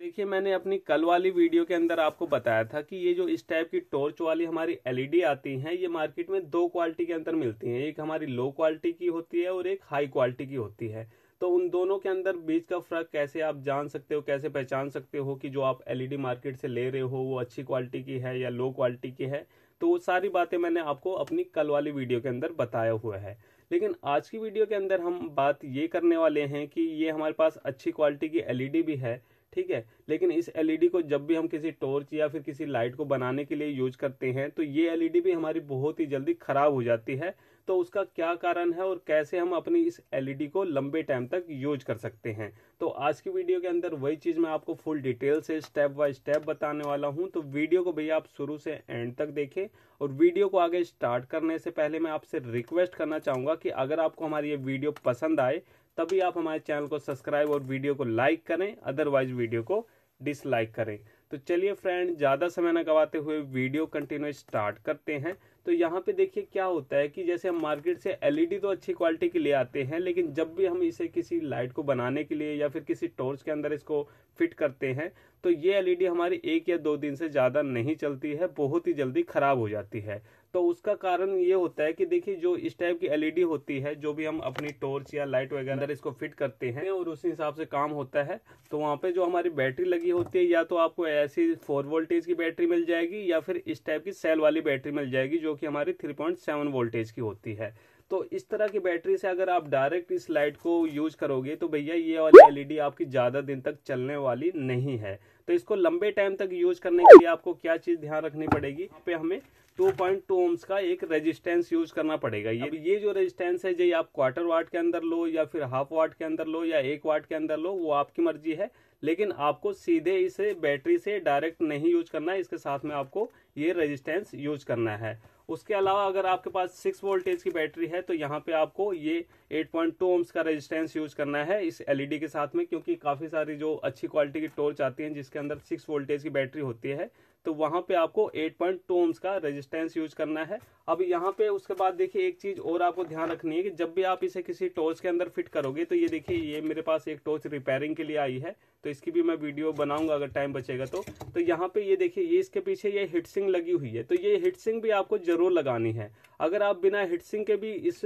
देखिए मैंने अपनी कल वाली वीडियो के अंदर आपको बताया था कि ये जो इस टाइप की टॉर्च वाली हमारी एलईडी e आती हैं ये मार्केट में दो क्वालिटी के अंदर मिलती हैं एक हमारी लो क्वालिटी की होती है और एक हाई क्वालिटी की होती है तो उन दोनों के अंदर बीच का फर्क कैसे आप जान सकते हो कैसे पहचान सकते हो कि जो आप एल मार्केट e से ले रहे हो वो अच्छी क्वालिटी की है या लो क्वालिटी की है तो वो सारी बातें मैंने आपको अपनी कल वाली वीडियो के अंदर बताया हुआ है लेकिन आज की वीडियो के अंदर हम बात ये करने वाले हैं कि ये हमारे पास अच्छी क्वालिटी की एलईडी e भी है ठीक है लेकिन इस एलईडी e को जब भी हम किसी टॉर्च या फिर किसी लाइट को बनाने के लिए यूज करते हैं तो ये एलईडी e भी हमारी बहुत ही जल्दी खराब हो जाती है तो उसका क्या कारण है और कैसे हम अपनी इस एलईडी e को लंबे टाइम तक यूज कर सकते हैं तो आज की वीडियो के अंदर वही चीज़ मैं आपको फुल डिटेल से स्टेप बाय स्टेप बताने वाला हूं तो वीडियो को भैया आप शुरू से एंड तक देखें और वीडियो को आगे स्टार्ट करने से पहले मैं आपसे रिक्वेस्ट करना चाहूँगा कि अगर आपको हमारी ये वीडियो पसंद आए तभी आप हमारे चैनल को सब्सक्राइब और वीडियो को लाइक करें अदरवाइज वीडियो को डिसलाइक करें तो चलिए फ्रेंड ज़्यादा समय न गवाते हुए वीडियो कंटिन्यू स्टार्ट करते हैं तो यहाँ पे देखिए क्या होता है कि जैसे हम मार्केट से एलईडी e तो अच्छी क्वालिटी की ले आते हैं लेकिन जब भी हम इसे किसी लाइट को बनाने के लिए या फिर किसी टॉर्च के अंदर इसको फिट करते हैं तो ये एलईडी e हमारी एक या दो दिन से ज़्यादा नहीं चलती है बहुत ही जल्दी ख़राब हो जाती है तो उसका कारण ये होता है कि देखिए जो इस टाइप की एलईडी e होती है जो भी हम अपनी टॉर्च या लाइट वगैरह इसको फिट करते हैं और उसी हिसाब से काम होता है तो वहाँ पे जो हमारी बैटरी लगी होती है या तो आपको ऐसी फोर वोल्टेज की बैटरी मिल जाएगी या फिर इस टाइप की सेल वाली बैटरी मिल जाएगी जो कि हमारी थ्री पॉइंट सेवन वोल्टेज की होती है तो इस तरह की बैटरी से अगर आप डायरेक्ट इस लाइट को यूज करोगे तो भैया ये वाली एलईडी e आपकी ज़्यादा दिन तक चलने वाली नहीं है तो इसको लंबे टाइम तक यूज करने के लिए आपको क्या चीज़ ध्यान रखनी पड़ेगी यहाँ पे हमें 2.2 पॉइंट ओम्स का एक रेजिस्टेंस यूज करना पड़ेगा ये ये जो रेजिस्टेंस है ये आप क्वार्टर वाट के अंदर लो या फिर हाफ वाट के अंदर लो या एक वाट के अंदर लो वो आपकी मर्जी है लेकिन आपको सीधे इसे बैटरी से डायरेक्ट नहीं यूज करना है इसके साथ में आपको ये रेजिस्टेंस यूज करना है उसके अलावा अगर आपके पास सिक्स वोल्टेज की बैटरी है तो यहाँ पे आपको ये एट पॉइंट टू ओम्स का रेजिस्टेंस यूज करना है इस एलईडी e के साथ में क्योंकि काफ़ी सारी जो अच्छी क्वालिटी की टोर्च आती है जिसके अंदर सिक्स वोल्टेज की बैटरी होती है तो वहां पे आपको 8.2 पॉइंट ओम्स का रेजिस्टेंस यूज करना है अब यहाँ पे उसके बाद देखिए एक चीज़ और आपको ध्यान रखनी है कि जब भी आप इसे किसी टोर्च के अंदर फिट करोगे तो ये देखिए ये मेरे पास एक टोर्च रिपेयरिंग के लिए आई है तो इसकी भी मैं वीडियो बनाऊंगा अगर टाइम बचेगा तो तो यहाँ पे ये देखिए ये इसके पीछे ये हिटसिंग लगी हुई है तो ये हिटसिंग भी आपको जरूर लगानी है अगर आप बिना सिंक के भी इस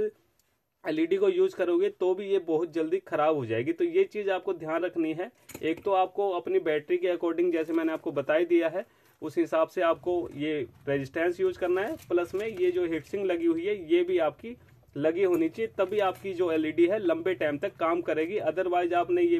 एलईडी को यूज करोगे तो भी ये बहुत जल्दी खराब हो जाएगी तो ये चीज़ आपको ध्यान रखनी है एक तो आपको अपनी बैटरी के अकॉर्डिंग जैसे मैंने आपको बताई दिया है उस हिसाब से आपको ये रेजिस्टेंस यूज करना है प्लस में ये जो हिटसिंग लगी हुई है ये भी आपकी लगी होनी चाहिए तभी आपकी जो एलईडी है लंबे टाइम तक काम करेगी अदरवाइज आपने ये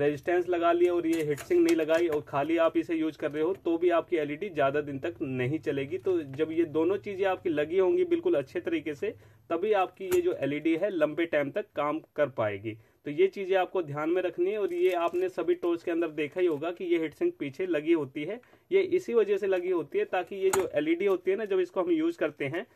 रेजिस्टेंस लगा लिया और ये हिटसिंग नहीं लगाई और खाली आप इसे यूज कर रहे हो तो भी आपकी एलईडी ज़्यादा दिन तक नहीं चलेगी तो जब ये दोनों चीज़ें आपकी लगी होंगी बिल्कुल अच्छे तरीके से तभी आपकी ये जो एलईडी है लंबे टाइम तक काम कर पाएगी तो ये चीज़ें आपको ध्यान में रखनी है और ये आपने सभी टोर्च के अंदर देखा ही होगा कि ये हीटसिंक पीछे लगी होती है ये इसी वजह से लगी होती है ताकि ये जो एलईडी होती है ना जब इसको हम यूज़ करते हैं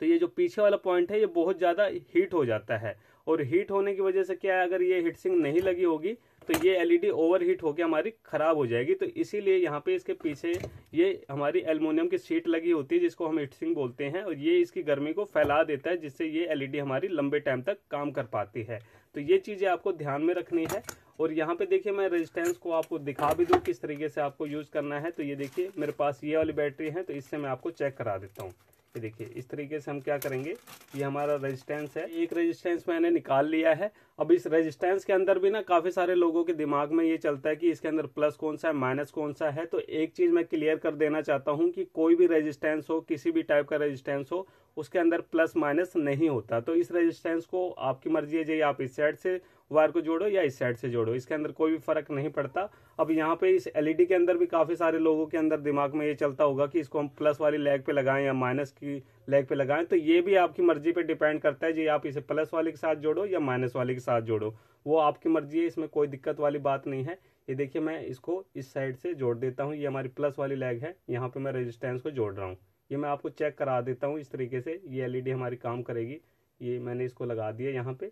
तो ये जो पीछे वाला पॉइंट है ये बहुत ज़्यादा हीट हो जाता है और हीट होने की वजह से क्या है अगर ये हीट सिंक नहीं लगी होगी तो ये एलईडी ओवरहीट होकर हमारी ख़राब हो जाएगी तो इसीलिए यहाँ पे इसके पीछे ये हमारी एलमोनियम की सीट लगी होती है जिसको हम हीटसिंग बोलते हैं और ये इसकी गर्मी को फैला देता है जिससे ये एलईडी हमारी लंबे टाइम तक काम कर पाती है तो ये चीज़ें आपको ध्यान में रखनी है और यहाँ पे देखिए मैं रेजिस्टेंस को आपको दिखा भी दूँ किस तरीके से आपको यूज़ करना है तो ये देखिए मेरे पास ये वाली बैटरी है तो इससे मैं आपको चेक करा देता हूँ ये देखिए इस तरीके से हम क्या करेंगे ये हमारा रेजिस्टेंस है एक रेजिस्टेंस मैंने निकाल लिया है अब इस रेजिस्टेंस के अंदर भी ना काफ़ी सारे लोगों के दिमाग में ये चलता है कि इसके अंदर प्लस कौन सा है माइनस कौन सा है तो एक चीज़ मैं क्लियर कर देना चाहता हूँ कि कोई भी रेजिस्टेंस हो किसी भी टाइप का रेजिस्टेंस हो उसके अंदर प्लस माइनस नहीं होता तो इस रेजिस्टेंस को आपकी मर्जी है जी आप इस साइड से वायर को जोड़ो या इस साइड से जोड़ो इसके अंदर कोई भी फर्क नहीं पड़ता अब यहाँ पे इस एलईडी के अंदर भी काफ़ी सारे लोगों के अंदर दिमाग में ये चलता होगा कि इसको हम प्लस वाली लेग पे लगाएं या माइनस की लेग पे लगाएं तो ये भी आपकी मर्जी पे डिपेंड करता है जी आप इसे प्लस वाले के साथ जोड़ो या माइनस वाले के साथ जोड़ो वो आपकी मर्जी है इसमें कोई दिक्कत वाली बात नहीं है ये देखिए मैं इसको इस साइड से जोड़ देता हूँ ये हमारी प्लस वाली लेग है यहाँ पर मैं रजिस्टेंस को जोड़ रहा हूँ ये मैं आपको चेक करा देता हूँ इस तरीके से ये एलईडी e हमारी काम करेगी ये मैंने इसको लगा दिया यहाँ पे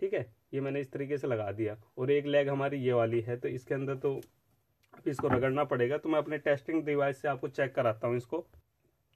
ठीक है ये मैंने इस तरीके से लगा दिया और एक लेग हमारी ये वाली है तो इसके अंदर तो अब इसको रगड़ना पड़ेगा तो मैं अपने टेस्टिंग डिवाइस से आपको चेक कराता हूँ इसको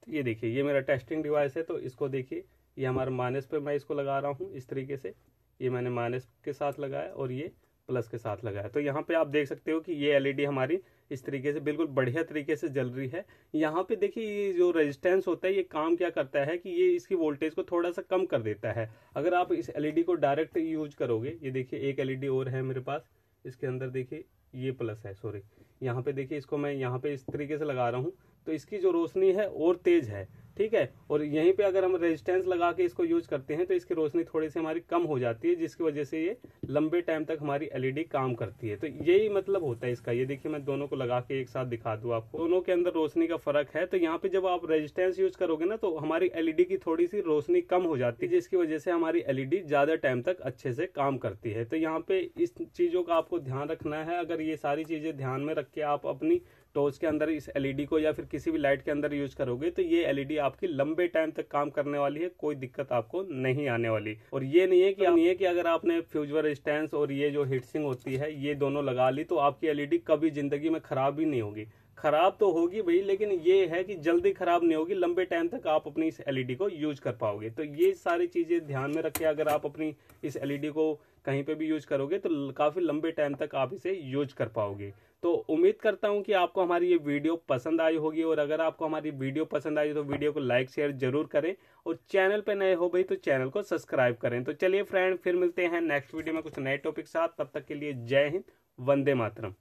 तो ये देखिए ये मेरा टेस्टिंग डिवाइस है तो इसको देखिए ये हमारा माइनस पे मैं इसको लगा रहा हूँ इस तरीके से ये मैंने माइनस के साथ लगाया और ये प्लस के साथ लगाया तो यहाँ पे आप देख सकते हो कि ये एलईडी e हमारी इस तरीके से बिल्कुल बढ़िया तरीके से जल रही है यहाँ पे देखिए ये जो रेजिस्टेंस होता है ये काम क्या करता है कि ये इसकी वोल्टेज को थोड़ा सा कम कर देता है अगर आप इस एलईडी e को डायरेक्ट यूज करोगे ये देखिए एक एलईडी e और है मेरे पास इसके अंदर देखिए ये प्लस है सॉरी यहाँ पे देखिए इसको मैं यहाँ पे इस तरीके से लगा रहा हूँ तो इसकी जो रोशनी है और तेज है ठीक है और यहीं पे अगर हम रेजिस्टेंस लगा के इसको यूज करते हैं तो इसकी रोशनी थोड़ी सी हमारी कम हो जाती है जिसकी वजह से ये लंबे टाइम तक हमारी एलईडी काम करती है तो यही मतलब होता है इसका ये देखिए मैं दोनों को लगा के एक साथ दिखा दूँ आपको दोनों के अंदर रोशनी का फर्क है तो यहाँ पे जब आप रेजिस्टेंस यूज करोगे ना तो हमारी एलईडी की थोड़ी सी रोशनी कम हो जाती है जिसकी वजह से हमारी एलईडी ज्यादा टाइम तक अच्छे से काम करती है तो यहाँ पे इस चीजों का आपको ध्यान रखना है अगर ये सारी चीजें ध्यान में रख के आप अपनी टॉर्च के अंदर इस एलईडी को या फिर किसी भी लाइट के अंदर यूज करोगे तो ये एलईडी आपकी लंबे टाइम तक काम करने वाली है कोई दिक्कत आपको नहीं आने वाली और ये नहीं है कि नहीं है कि अगर आपने फ्यूजर रेजिस्टेंस और ये जो हीटसिंग होती है ये दोनों लगा ली तो आपकी एलईडी कभी जिंदगी में खराब ही नहीं होगी खराब तो होगी भाई लेकिन ये है कि जल्दी खराब नहीं होगी लंबे टाइम तक आप अपनी इस एलईडी को यूज कर पाओगे तो ये सारी चीजें ध्यान में रखें अगर आप अपनी इस एलईडी को कहीं पे भी यूज करोगे तो काफी लंबे टाइम तक आप इसे यूज कर पाओगे तो उम्मीद करता हूँ कि आपको हमारी ये वीडियो पसंद आई होगी और अगर आपको हमारी वीडियो पसंद आई तो वीडियो को लाइक शेयर जरूर करें और चैनल पर नए हो भाई तो चैनल को सब्सक्राइब करें तो चलिए फ्रेंड फिर मिलते हैं नेक्स्ट वीडियो में कुछ नए टॉपिक साथ तब तक के लिए जय हिंद वंदे मातरम